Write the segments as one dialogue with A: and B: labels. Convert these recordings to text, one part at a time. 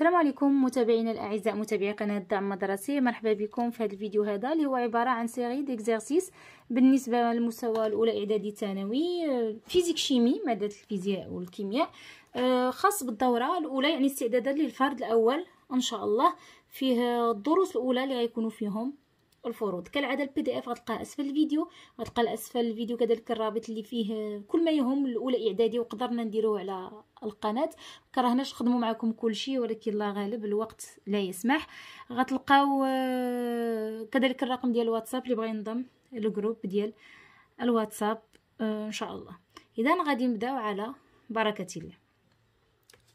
A: السلام عليكم متابعينا الاعزاء متابعي قناه الدعم المدرسي مرحبا بكم في هذا الفيديو هذا اللي هو عباره عن سيري ديكزارسيس بالنسبه للمستوى الاولى اعدادي ثانوي فيزيك شيمي ماده الفيزياء والكيمياء آه، خاص بالدوره الاولى يعني استعدادا للفرد الاول ان شاء الله فيه الدروس الاولى اللي غيكونوا فيهم الفروض كالعاده البي دي اف غتلقاه اسفل الفيديو غتلقى اسفل الفيديو كذلك الرابط اللي فيه كل ما يهم الاولى اعدادي وقدرنا نديروه على القناه كرهناش نخدموا معكم كل شيء ولكن الله غالب الوقت لا يسمح غتلقاو آه، كذلك الرقم ديال الواتساب اللي بغى ينضم للجروب ديال الواتساب آه، ان شاء الله اذا غادي نبداو على بركه الله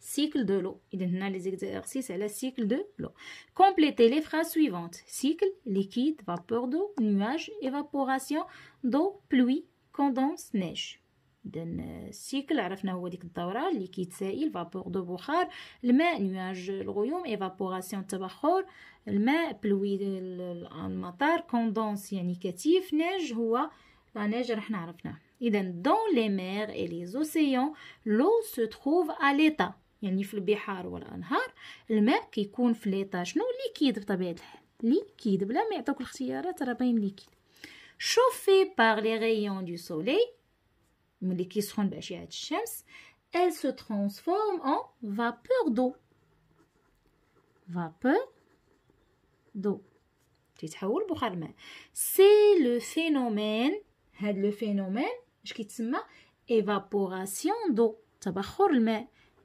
A: Cycle de l'eau. Les exercices et le cycle de l'eau. Complétez les phrases suivantes. Cycle liquide, vapeur d'eau, nuage, évaporation d'eau, pluie, condense, neige. Euh, cycle liquide, vapeur il vapeur d'eau, vapeur d'eau, nuage, évaporation d'eau, pluie, condense, négatif, neige, la neige. Dans les mers et les océans, l'eau se trouve à l'état. يعني في البحار والانهار الماء كيكون في ليطا شنو ليكيد بطبيعه الحال ليكيد بلا ما يعطوك الاختيارات راه باين ليكيد شوفي باغ لي غيون دو سولي ملي كيسخن باشعه الشمس ال سو ترانسفورم en فابور دو فابور دو تيتحول لبخار الماء سي لو فينومين هاد لو فينومين اش كيتسمى ايفابوراسيون دو تبخر الماء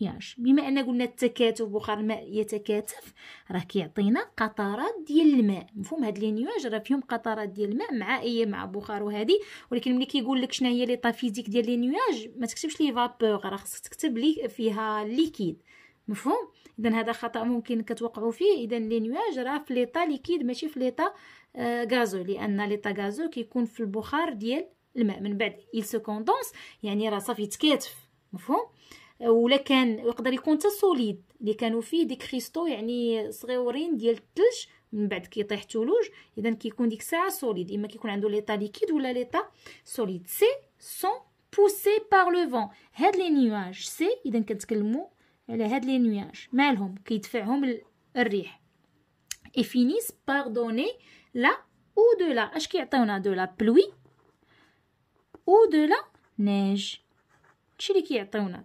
A: ياش بما ان قلنا التكاتف بخار الماء يتكاتف راه كيعطينا قطرات ديال الماء مفهوم هاد لي نيواج راه فيهم قطرات ديال الماء مع اي مع بخار وهادي ولكن ملي كيقول لك شنو هي لي طافيزيك ديال لي نيواج ما تكتبش لي فابور راه خصك تكتب لي فيها ليكيد مفهوم اذا هذا خطا ممكن كتوقعوا فيه اذا لي نيواج راه في ليطا ليكيد ماشي في ليطا غازو لان ليطا غازو كيكون في البخار ديال الماء من بعد il se يعني راه صافي تكاتف مفهوم ولا كان يقدر يكون حتى سوليد اللي كانوا فيه ديك كريستو يعني صغيورين ديال الثلج من بعد كيطيح الثلوج اذا كيكون ديك الساعه سوليد اما كيكون عنده ليطا ليكيد ولا ليطا سوليد سي سون بوسي بار لو فون هاد لي نيواج سي اذا كنتكلموا على هاد لي نيواج مالهم كيدفعهم الريح اي فينيس بار دوني لا او دو لا اش كيعطيونا دو لا بلوي او دو لا نيج هادشي اللي كيعطيونا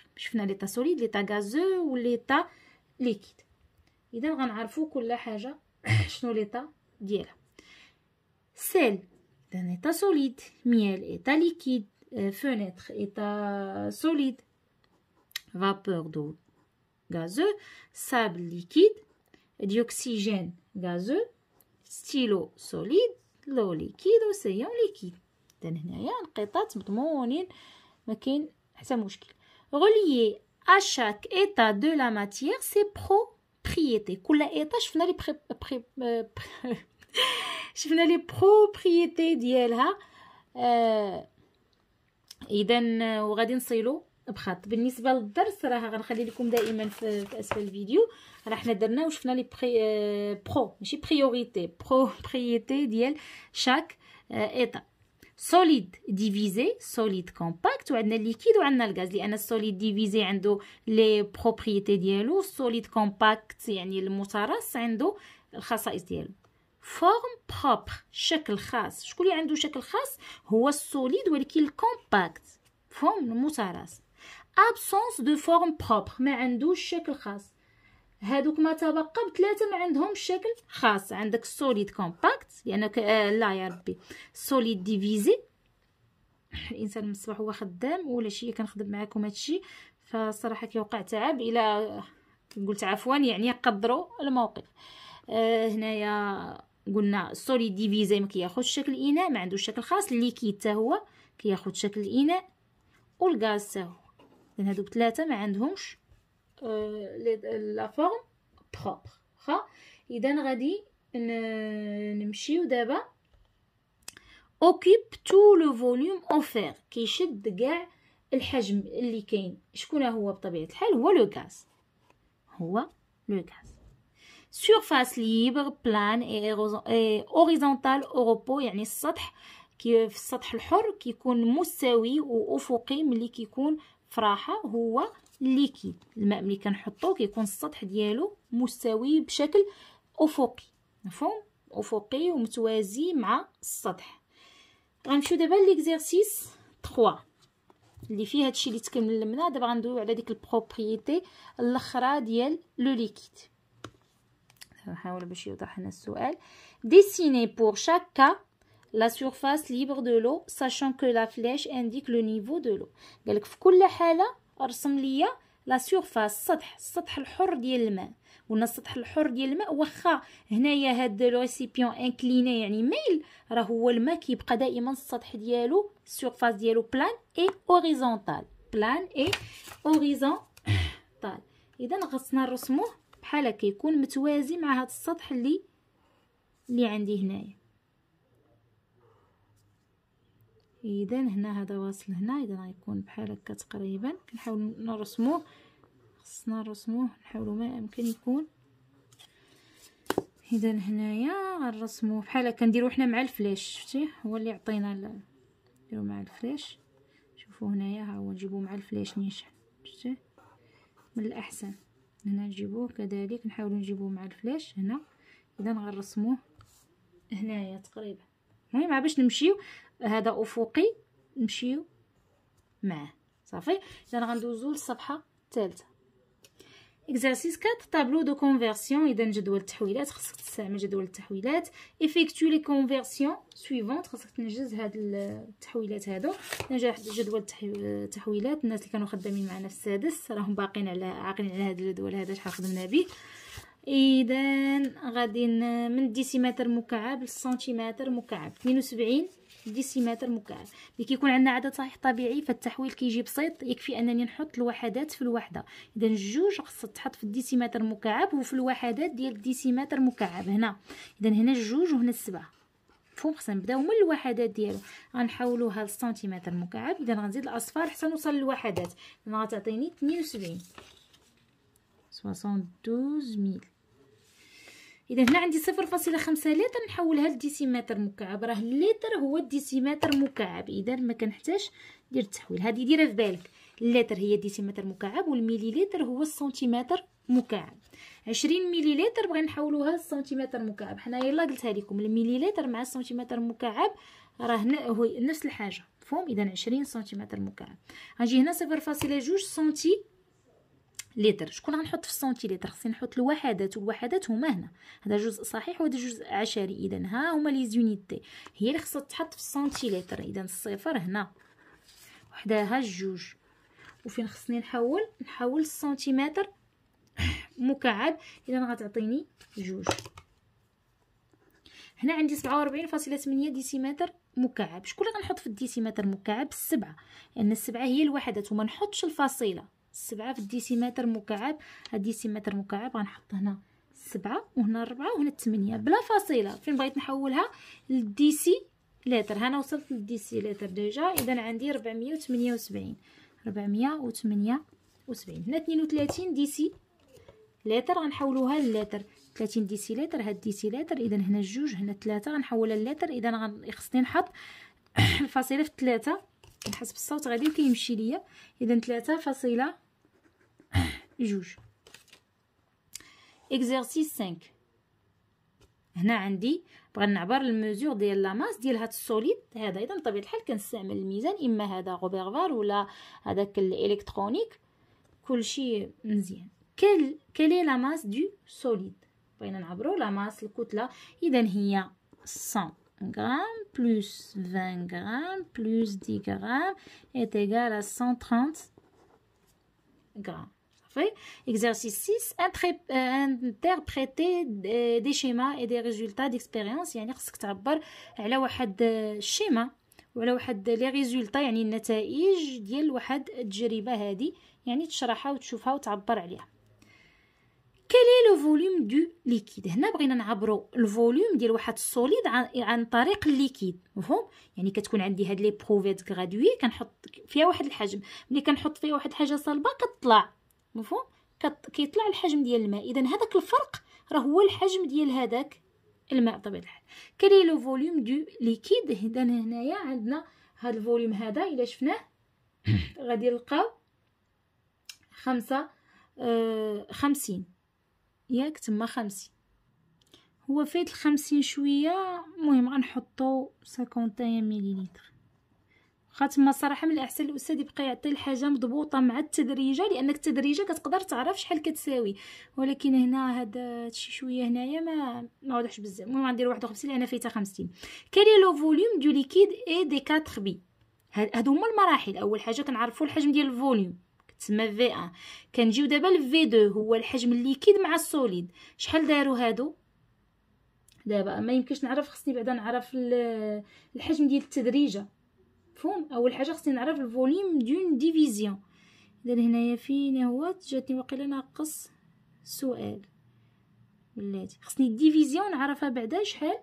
A: شفنا ليطا سوليد ليطا غازو وليطا ليكيد اذا غنعرفوا كل حاجه شنو ليطا ديالها سيل دان ايطا سوليد ميل ايطا ليكيد فونيتر ايطا سوليد vapeur d'eau gazeux, sable liquide, dioxygène gazeux, stylo solide, l'eau liquide, ليكيد دان هنايا القطات مضمونين ما كاين حتى مشكل relié à chaque état de la matière ses propriétés كل إطار شفنا لي بري بري شفنا لي بروبريتي ديالها آه اذا وغادي نصيلو بخط بالنسبه للدرس راه غنخلي لكم دائما في, في اسفل الفيديو راه حنا درنا وشفنا لي بخي... برو ماشي بريوريتي بروبريتي ديال شاك ايطاب سوليد ديفيزي سوليد كومباكت وعندنا الليكيد وعندنا الغاز لان السوليد ديفيزي عنده لي بروبريتي ديالو السوليد كومباكت يعني المتراص عنده الخصائص ديالو فورم بروب شكل خاص شكون اللي عنده شكل خاص هو السوليد ولكن الكومباكت فورم المتراس ابسونس دو فورم بروبر ما عندوش شكل خاص هادوك ما تبقى بثلاثه ما عندهم شكل خاص عندك سوليد كومباكت لانك آه لا يا ربي سوليد ديفيزي الانسان من الصباح هو خدام ولا شي كنخدم معاكم هادشي فصراحه كيوقع تعب الا قلت عفوا يعني قدروا الموقف آه هنايا قلنا سوليد ديفيزي ما كياخذ شكل اناء ما عنده شكل خاص الليكيد حتى هو كياخذ شكل الاناء والغاز حتى هو هادوك ثلاثه ما عندهمش لا فورم بروبر واخا اذا غادي نمشيو دابا اوكيب تو لو فوليوم اوفير كيشد كاع الحجم اللي كاين شكون هو بطبيعه الحال هو لو غاز هو لو غاز سيرفاس ليبر بلان اي horizontale او روبو يعني السطح كي في السطح الحر كيكون مستوي وافقي ملي كيكون فراحه هو ليكيد الماء ملي كنحطوه كيكون السطح ديالو مستوي بشكل افقي مفهوم افقي ومتوازي مع السطح غنمشيو دابا ليكزيرسيس 3 اللي فيه هادشي اللي تكلمنا دابا غندويو على ديك البروبريتي الاخرى ديال لو ليكيد نحاول باش يوضح لنا السؤال ديسيني بور شاك كا لا سورفاس ليبر دو لو ساشون كو لا فليش انديك لو نيفو دو لو قالك في كل حاله ارسم ليا لا سيرفاس السطح السطح الحر ديال الماء قلنا السطح الحر ديال الماء واخا هنايا هاد الريسيبيون انكليني يعني ميل راه هو الماء كيبقى دائما السطح ديالو السيرفاس ديالو بلان اي اوريزونتال بلان اي اوريزونتال اذا خصنا نرسموه بحال هكا يكون متوازي مع هاد السطح اللي اللي عندي هنايا اذا هنا هذا واصل هنا اذا غيكون بحال هكا تقريبا كنحاول نرسموه خصنا نرسموه نحاولوا ما امكن يكون اذا هنايا غنرسمو بحال هكا نديرو حنا مع الفلاش شفتي هو اللي عطينا نديرو مع الفلاش شوفوا هنايا ها هو نجيبو مع الفلاش نيشان شفتي من الاحسن هنا نجيبوه كذلك نحاولو نجيبوه مع الفلاش هنا اذا غنرسموه هنايا تقريبا المهم باش نمشيو هذا افقي نمشيو معاه صافي اذا غندوزو للصفحه الثالثه اكزرسيس 4 طابلو دو كونفيرسيون اذا جدول التحويلات خصك تستعمل جدول التحويلات افيكتو لي كونفيرسيون سويفونت خصك تنجز هاد التحويلات هادو واحد جدول التحويلات الناس اللي كانوا خدامين معنا في السادس راهم باقين على عاقلين على هاد الجدول هذا شحال خدمنا به اذا غادي من ديسيمتر مكعب للسنتيمتر مكعب 72 ديسيمتر مكعب ملي كيكون عندنا عدد صحيح طبيعي فالتحويل كيجي بسيط يكفي انني نحط الوحدات في الوحده اذا الجوج خاص تحط في الديسيمتر مكعب وفي الوحدات ديال الديسيمتر مكعب هنا اذا هنا الجوج وهنا السبعه مفهوم خصنا نبداو من الوحدات ديالو غنحولوها للسنتيمتر مكعب اذا غنزيد الاصفار حتى نوصل للوحدات غتعطيني 72 72000 اذا هنا عندي صفر فاصلة خمسة لتر نحولها لديسيمتر مكعب راه اللتر هو الديسيمتر مكعب اذا ما كنحتاج ندير التحويل هذه ديرها في بالك اللتر هي الديسيمتر مكعب والمليلتر هو السنتيمتر مكعب عشرين مليلتر بغينا نحولوها لسنتيمتر مكعب حنا يلا قلتها لكم المليلتر مع السنتيمتر مكعب راه نفس الحاجه مفهوم اذا عشرين سنتيمتر مكعب غنجي هنا صفر فاصلة جوج سنتي لتر شكون غنحط في السنتيلتر خصني نحط الوحدات والوحدات هما هنا هذا جزء صحيح وهذا جزء عشري اذا ها هما لي زونيتي هي اللي خصها تحط في السنتيلتر اذا الصفر هنا وحداها الجوج وفين خصني نحول نحول السنتيمتر مكعب اذا غتعطيني جوج هنا عندي 47.8 ديسيمتر مكعب شكون اللي غنحط في الديسيمتر مكعب السبعه لان يعني السبعه هي الوحدات وما نحطش الفاصله سبعة في الديسيمتر مكعب الديسيمتر مكعب غنحط هنا سبعة وهنا ربعة وهنا تمنية بلا فاصلة فين بغيت نحولها للديسي لتر هنا وصلت للديسي لتر ديجا اذا عندي ربعمية وثمانية وسبعين ربعمية وثمانية وسبعين هنا اثنين وثلاثين ديسي لتر غنحولوها للتر ديسي لتر هاد لتر اذا هنا جوج هنا ثلاثة غنحولها للتر اذا خصني نحط الفاصله في ثلاثة كنحس بالصوت غادي وكيمشي ليا اذا ثلاثة فاصلة جوج اكزرسيس 5 هنا عندي بغا نعبر الميزور ديال لا ماس ديال هاد السوليد هذا اذا بطبيعه الحال كنستعمل الميزان اما هذا غوبيرفار ولا هذاك الالكترونيك كلشي مزيان كل كالي لا ماس دو سوليد بغينا نعبرو لا ماس الكتله اذا هي 100 grammes plus 20 grammes plus 10 grammes est égal à 130 grammes. exercice 6, euh, interpréter des, schémas et des résultats d'expérience. يعني خصك تعبر على واحد ولا واحد لي ريزولطا يعني النتائج ديال واحد هذه يعني تشرحها وتشوفها وتعبر عليها كالي لو فوليوم دو ليكيد هنا بغينا نعبروا الفوليوم ديال واحد السوليد عن, عن طريق الليكيد مفهوم يعني كتكون عندي هاد لي بروفيت غرادوي كنحط فيها واحد الحجم ملي كنحط فيها واحد الحاجه صلبه كتطلع مفهوم كت... كيطلع الحجم ديال الماء اذا هذاك الفرق راه هو الحجم ديال هذاك الماء بطبيعه الحال كالي لو فوليوم دو ليكيد اذا هنايا عندنا هاد الفوليوم هذا الا شفناه غادي نلقاو خمسة آه، خمسين ياك تما خمسين هو فات الخمسين شويه مهم غنحطو سكونتايا مليليتر واخا تما صراحه من الاحسن الاستاذ يبقى يعطي الحاجه مضبوطه مع التدريجه لانك التدريجه كتقدر تعرف شحال كتساوي ولكن هنا هاد شي شويه هنايا ما ما واضحش بزاف المهم غندير واحد وخمسين لان فيتها خمسين كالي لو فوليوم دو ليكيد اي دي كاتخ بي هادو هما المراحل اول حاجه كنعرفو الحجم ديال الفوليوم تسمى في 1 كنجيو دابا لفي 2 هو الحجم الليكيد مع السوليد شحال دارو هادو دابا ما يمكنش نعرف خصني بعدا نعرف الحجم ديال التدريجه مفهوم اول حاجه خصني نعرف الفوليوم دون ديفيزيون اذا هنايا فين هو جاتني واقيلا ناقص سؤال بلاتي خصني ديفيزيون نعرفها بعدا شحال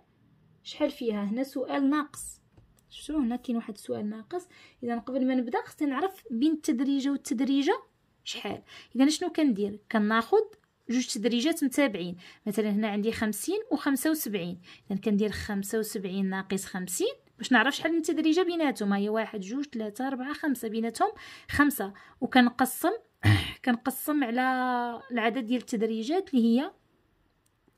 A: شحال فيها هنا سؤال ناقص شفتوا هنا كاين واحد السؤال ناقص اذا قبل ما نبدا خصني نعرف بين التدريجه والتدريجه شحال اذا شنو كندير كناخذ جوج تدريجات متابعين مثلا هنا عندي خمسين وخمسة وسبعين اذا كندير خمسة وسبعين ناقص خمسين باش نعرف شحال من تدريجه بيناتهم هي واحد جوج ثلاثة أربعة خمسة بيناتهم خمسة وكنقسم كنقسم على العدد ديال التدريجات اللي هي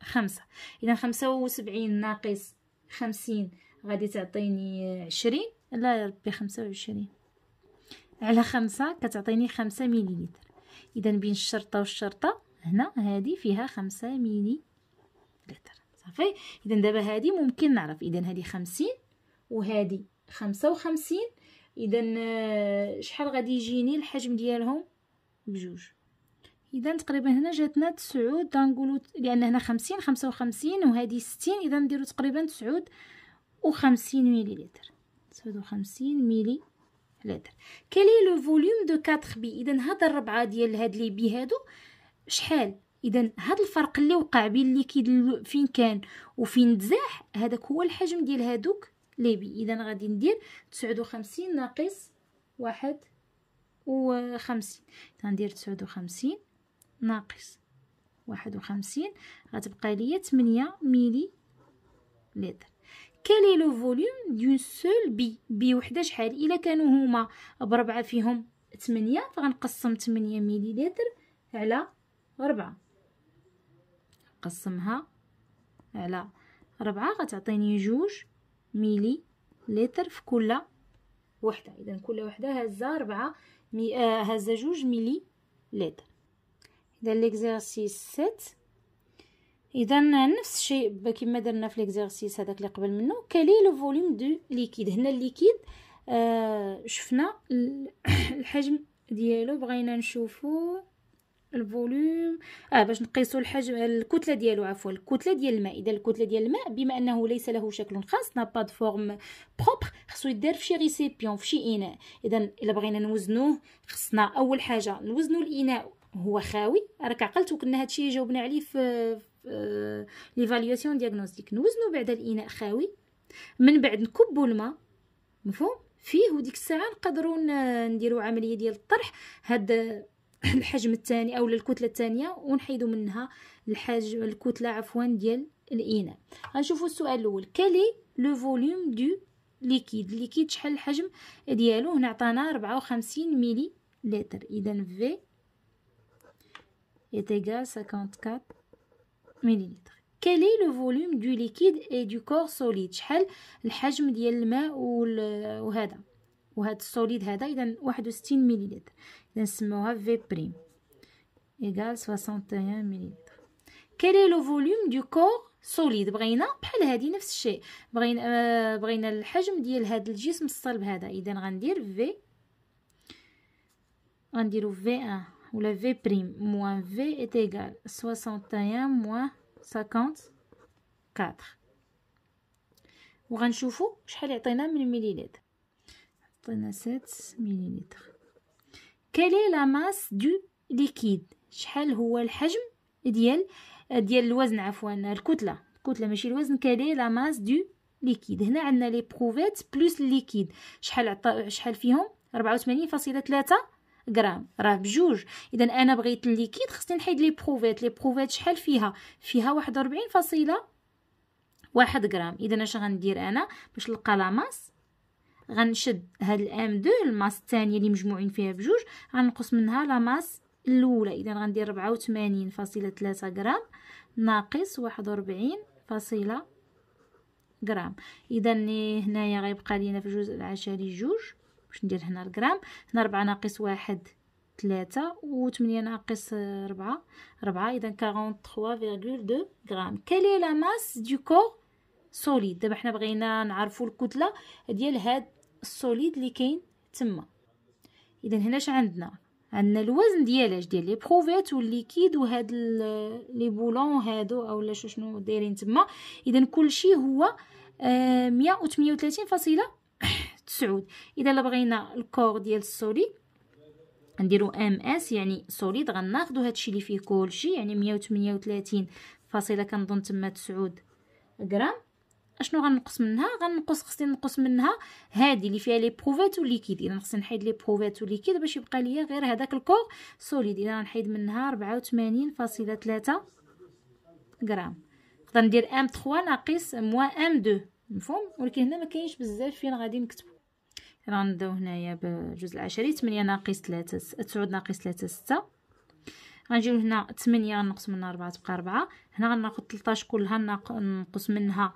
A: خمسة اذا خمسة وسبعين ناقص خمسين غادي تعطيني عشرين لا ربي خمسة وعشرين على خمسة كتعطيني خمسة مليلتر إذا بين الشرطة والشرطة هنا هذه فيها خمسة مليلتر صافي إذا دابا هذه ممكن نعرف إذا هذه خمسين وهذه خمسة وخمسين إذا آه، شحال غادي يجيني الحجم ديالهم بجوج اذا تقريبا هنا جاتنا تسعود غنقولوا لان هنا خمسين خمسة وخمسين وهذه ستين اذا نديرو تقريبا تسعود وخمسين لتر تسعود وخمسين ميلي لتر كالي لو فوليوم دو كاتخ بي اذا هاد الربعه ديال هاد لي بي هادو شحال اذا هاد الفرق اللي وقع بين الليكيد فين كان وفين تزاح هذاك هو الحجم ديال هادوك لي بي اذا غادي ندير 59 ناقص واحد وخمسين غندير تسعود وخمسين ناقص واحد وخمسين غتبقى ليا 8 ميلي لتر كان لو فوليوم دون سول بي بي وحده شحال الا كانوا هما بربعه فيهم 8 فغنقسم 8 مليلتر على 4 قسمها على 4 غتعطيني جوج ميلي لتر في كل وحده اذا كل وحده هزه 4 هزه جوج ميلي لتر اذا ليكزارسيس 7 اذا نفس الشيء كما درنا في ليكزيرسيس هذاك اللي قبل منه كالي لو فوليوم دو ليكيد هنا الليكيد آه شفنا الحجم ديالو بغينا نشوفو الفوليوم اه باش نقيسو الحجم الكتله ديالو عفوا الكتله ديال الماء اذا الكتله ديال الماء بما انه ليس له شكل خاص نا با دو فورم بروبر خصو يدار فشي ريسيبيون فشي اناء اذا الا بغينا نوزنوه خصنا اول حاجه نوزنو الاناء هو خاوي راك عقلتو كنا هادشي جاوبنا عليه في ليفاليواسيون آه، دياغنوستيك نوزنو بعد الاناء خاوي من بعد نكبو الماء مفهوم فيه وديك الساعه نقدروا نديرو عمليه ديال الطرح هاد الحجم الثاني او الكتله الثانيه ونحيدو منها الحجم الكتله عفوا ديال الاناء غنشوفوا السؤال الاول كالي لو فوليوم دو ليكيد ليكيد شحال الحجم ديالو هنا عطانا 54 ملي لتر اذا في ايتيغال 54 مليلتر كالي لو فوليوم دو ليكيد اي دو كور سوليد شحال الحجم ديال الماء وهذا وهذا السوليد هذا اذا 61 مليلتر اذا نسموها في بريم ايغال 61 مليلتر كالي لو فوليوم دو كور سوليد بغينا بحال هادي نفس الشيء بغينا آه بغينا الحجم ديال هذا الجسم الصلب هذا اذا غندير في غنديرو في 1 ولا في بريم موان في est égal 61 موان 54 وغنشوفو شحال عطينا من مليليتر عطينا 7 مليلتر كالي لا ماس دو ليكيد شحال هو الحجم ديال ديال الوزن عفوا الكتله الكتله ماشي الوزن كالي لا ماس دو ليكيد هنا عندنا لي بروفيت بلوس ليكيد شحال عطا شحال فيهم 84.3 غرام راه بجوج اذا انا بغيت الليكيد خصني نحيد لي بروفيت لي بروفيت شحال فيها فيها واحد وربعين فاصله واحد غرام اذا اش غندير انا باش نلقى لاماس غنشد هاد الام دو الماس الثانيه اللي مجموعين فيها بجوج غنقص منها لاماس الاولى اذا غندير ربعة وثمانين فاصله ثلاثة غرام ناقص واحد وربعين فاصله غرام اذا هنايا غيبقى لينا في الجزء العشري جوج باش ندير هنا الغرام هنا ربعة ناقص واحد و 8 ناقص ربعة ربعة إذا 43.2 دو غرام كالي لا ماس دو كور سوليد دابا حنا بغينا نعرفو الكتلة ديال هاد السوليد اللي كاين تما إذا هنا اش عندنا عندنا الوزن ديالاش ديال لي بروفيت والليكيد وهاد لي بولون هادو اولا شنو دايرين تما اذا كلشي هو آه، مية وثمانية سعود اذا بغينا الكور ديال السوليد نديرو ام اس يعني سوليد غناخدو هادشي اللي فيه كلشي يعني مية فاصله كنظن تما تسعود غرام اشنو غنقص منها غنقص خصني نقص منها هادي اللي فيها لي بروفات وليكيد اذا خصني نحيد لي بروفات وليكيد باش يبقى ليا غير هذاك الكور سوليد اذا غنحيد منها ربعة فاصله تلاتة غرام نقدر ندير ام 3 ناقص موان ام 2 مفهوم ولكن هنا ما كاينش بزاف فين غادي نكتبو غنبداو هنايا بجوج العشري 8 ناقص 3 9 ناقص 3 6 غنجيو هنا 8 غنقص منها 4 تبقى 4 هنا غناخذ 13 كلها نقص منها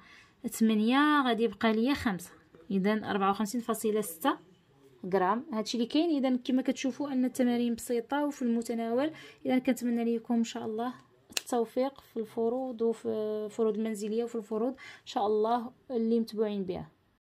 A: 8 غادي يبقى ليا 5 اذا 54.6 غرام هادشي اللي كاين اذا كما كتشوفوا ان التمارين بسيطه وفي المتناول اذا كنتمنى لكم ان شاء الله التوفيق في الفروض وفي الفروض آه، المنزليه وفي الفروض ان شاء الله اللي متبوعين بها